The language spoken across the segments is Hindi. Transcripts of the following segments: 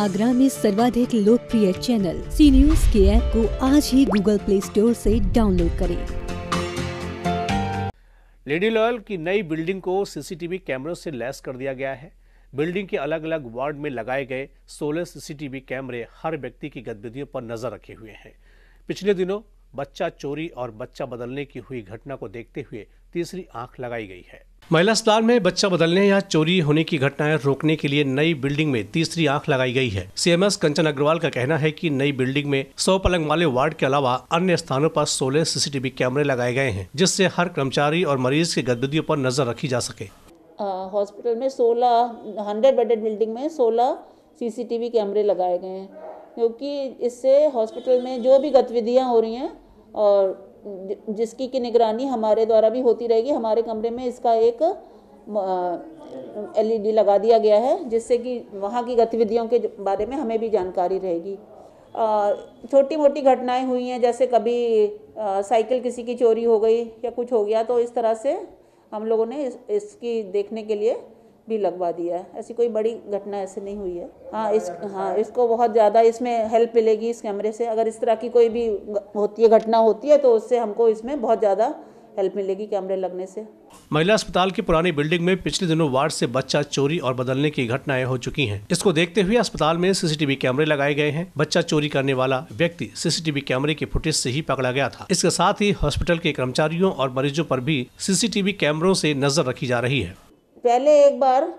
आगरा में सर्वाधिक लोकप्रिय चैनल सी न्यूज के ऐप को आज ही गूगल प्ले स्टोर से डाउनलोड करें लेडी लॉयल की नई बिल्डिंग को सीसीटीवी कैमरों से लैस कर दिया गया है बिल्डिंग के अलग अलग वार्ड में लगाए गए सोलह सीसीटीवी कैमरे हर व्यक्ति की गतिविधियों पर नजर रखे हुए हैं पिछले दिनों बच्चा चोरी और बच्चा बदलने की हुई घटना को देखते हुए तीसरी आंख लगाई गई है महिला अस्पताल में बच्चा बदलने या चोरी होने की घटनाएं रोकने के लिए नई बिल्डिंग में तीसरी आंख लगाई गई है सीएमएस कंचन अग्रवाल का कहना है कि नई बिल्डिंग में सौ पलंग वाले वार्ड के अलावा अन्य स्थानों पर सोलह सीसीटीवी कैमरे लगाए गए हैं जिससे हर कर्मचारी और मरीज की गतिविधियों पर नजर रखी जा सके हॉस्पिटल में सोलह हंड्रेड बेडेड बिल्डिंग में सोलह सीसीटीवी कैमरे लगाए गए हैं क्योंकि इससे हॉस्पिटल में जो भी गतिविधियाँ हो रही है और जिसकी की निगरानी हमारे द्वारा भी होती रहेगी हमारे कमरे में इसका एक एलईडी लगा दिया गया है जिससे कि वहाँ की गतिविधियों के बारे में हमें भी जानकारी रहेगी छोटी मोटी घटनाएं हुई हैं जैसे कभी साइकिल किसी की चोरी हो गई या कुछ हो गया तो इस तरह से हम लोगों ने इस, इसकी देखने के लिए भी लगवा दिया है ऐसी कोई बड़ी घटना ऐसे नहीं हुई है हाँ इस हाँ इसको बहुत ज़्यादा इसमें हेल्प मिलेगी इस कैमरे से अगर इस तरह की कोई भी होती है घटना होती है तो उससे हमको इसमें बहुत ज़्यादा हेल्प मिलेगी कैमरे लगने से महिला अस्पताल की पुरानी बिल्डिंग में पिछले दिनों वार्ड से बच्चा चोरी और बदलने की घटनाएं हो चुकी हैं इसको देखते हुए अस्पताल में सीसीटीवी कैमरे लगाए गए हैं बच्चा चोरी करने वाला व्यक्ति सीसीटीवी कैमरे के फुटेज से ही पकड़ा गया था इसके साथ ही हॉस्पिटल के कर्मचारियों और मरीजों पर भी सीसीटीवी कैमरों से नजर रखी जा रही है पहले एक बार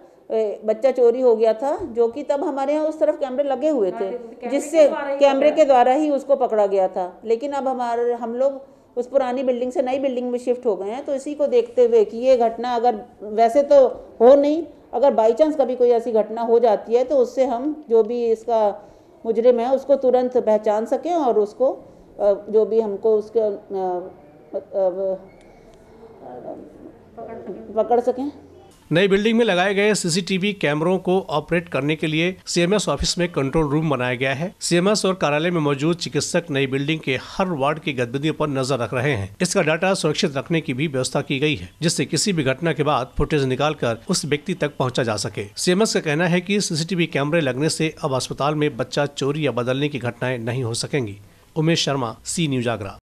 बच्चा चोरी हो गया था जो कि तब हमारे यहाँ उस तरफ कैमरे लगे हुए हाँ, थे जिससे कैमरे के द्वारा ही उसको पकड़ा गया था लेकिन अब हमारे हम लोग उस पुरानी बिल्डिंग से नई बिल्डिंग में शिफ्ट हो गए हैं तो इसी को देखते हुए कि ये घटना अगर वैसे तो हो नहीं अगर बाई चांस कभी कोई ऐसी घटना हो जाती है तो उससे हम जो भी इसका मुजरिम है उसको तुरंत पहचान सकें और उसको जो भी हमको उसके पकड़ सकें नई बिल्डिंग में लगाए गए सीसीटीवी कैमरों को ऑपरेट करने के लिए सीएमएस ऑफिस में कंट्रोल रूम बनाया गया है सीएमएस और कार्यालय में मौजूद चिकित्सक नई बिल्डिंग के हर वार्ड की गतिविधियों पर नजर रख रहे हैं इसका डाटा सुरक्षित रखने की भी व्यवस्था की गई है जिससे किसी भी घटना के बाद फुटेज निकाल कर उस व्यक्ति तक पहुँचा जा सके सीएमएस का कहना है की सीसीटीवी कैमरे लगने ऐसी अब अस्पताल में बच्चा चोरी या बदलने की घटनाएं नहीं हो सकेंगी उमेश शर्मा सी न्यूज आगरा